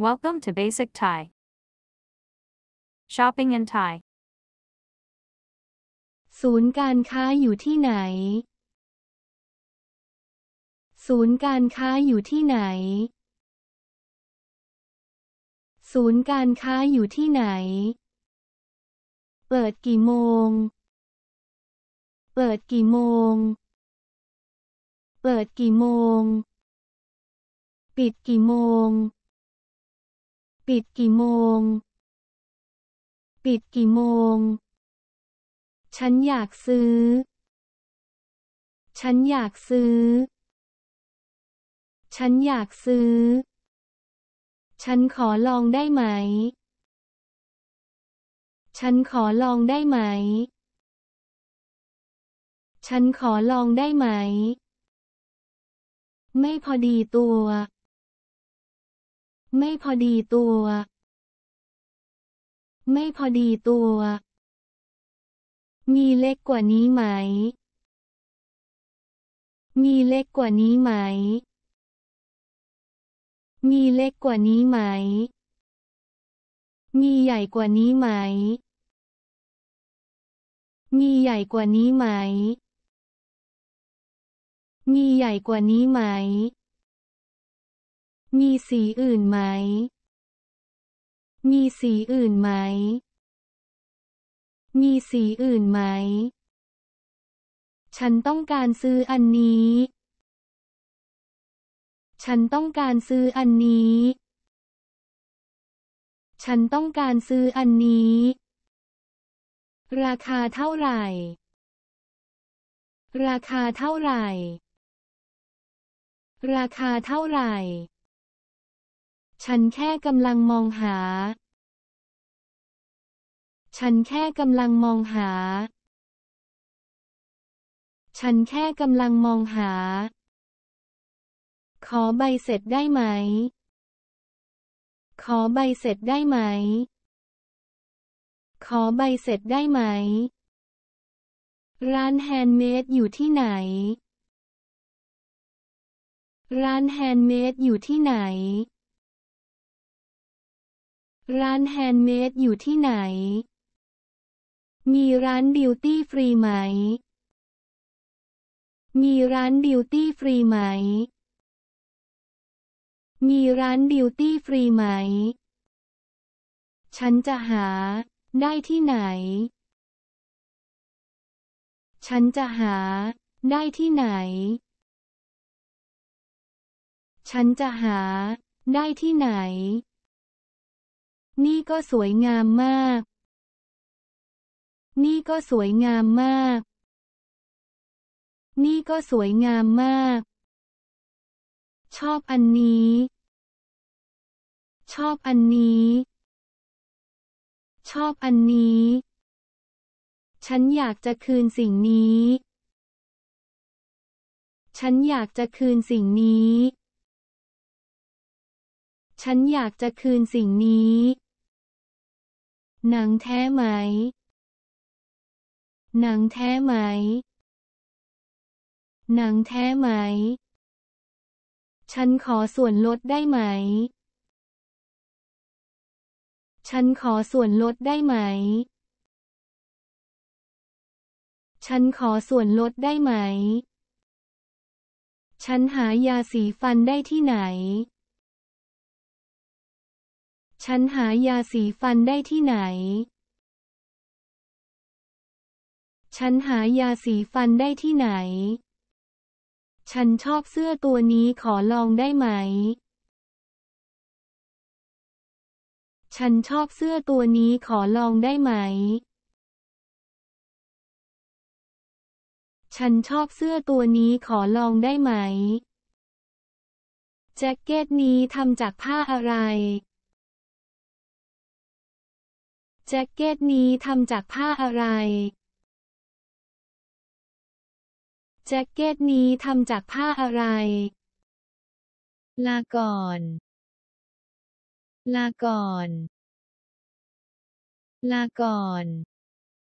Welcome to Basic Thai. Shopping in Thai. ศูนย์การค้าอยู่ที่ไหน ศูนย์การค้าอยู่ที่ไหน ศูนย์การค้าอยู่ที่ไหน เปิดกี่โมง เปิดกี่โมง เปิดกี่โมง ปิดกี่โมงปิดกี่โมง ปิดกี่โมง ฉันอยากซื้อ ฉันอยากซื้อ ฉันอยากซื้อ ฉันขอลองได้ไหม ฉันขอลองได้ไหม ฉันขอลองได้ไหม ไม่พอดีตัวไม่พอดีตัว ไม่พอดีตัว มีเล็กกว่านี้ไหม มีเล็กกว่านี้ไหม มีเล็กกว่านี้ไหม มีใหญ่กว่านี้ไหม มีใหญ่กว่านี้ไหม มีใหญ่กว่านี้ไหมมีสีอื่นไหม มีสีอื่นไหม มีสีอื่นไหม ฉันต้องการซื้ออันนี้ ฉันต้องการซื้ออันนี้ ฉันต้องการซื้ออันนี้ ราคาเท่าไหร่ ราคาเท่าไหร่ ราคาเท่าไหร่ฉันแค่กำลังมองหา ฉันแค่กำลังมองหา ฉันแค่กำลังมองหา ขอใบเสร็จได้ไหม ขอใบเสร็จได้ไหม ขอใบเสร็จได้ไหม ร้านแฮนด์เมดอยู่ที่ไหน ร้านแฮนด์เมดอยู่ที่ไหนร้านแฮนด์เมดอยู่ที่ไหน มีร้านบิวตี้ฟรีไหม มีร้านบิวตี้ฟรีไหม มีร้านบิวตี้ฟรีไหม ฉันจะหาได้ที่ไหน ฉันจะหาได้ที่ไหน ฉันจะหาได้ที่ไหนนี่ก็สวยงามมาก นี่ก็สวยงามมาก นี่ก็สวยงามมาก ชอบอันนี้ ชอบอันนี้ ชอบอันนี้ ฉันอยากจะคืนสิ่งนี้ ฉันอยากจะคืนสิ่งนี้ ฉันอยากจะคืนสิ่งนี้หนังแท้ไหม หนังแท้ไหม หนังแท้ไหม ฉันขอส่วนลดได้ไหม ฉันขอส่วนลดได้ไหม ฉันขอส่วนลดได้ไหม ฉันหายาสีฟันได้ที่ไหนฉันหายาสีฟันได้ที่ไหน ฉันหายาสีฟันได้ที่ไหน ฉันชอบเสื้อตัวนี้ขอลองได้ไหม ฉันชอบเสื้อตัวนี้ขอลองได้ไหม ฉันชอบเสื้อตัวนี้ขอลองได้ไหม แจ็คเก็ตนี้ทำจากผ้าอะไรแจ็คเก็ตนี้ทำจากผ้าอะไร แจ็คเก็ตนี้ทำจากผ้าอะไร ลาก่อน ลาก่อน ลาก่อน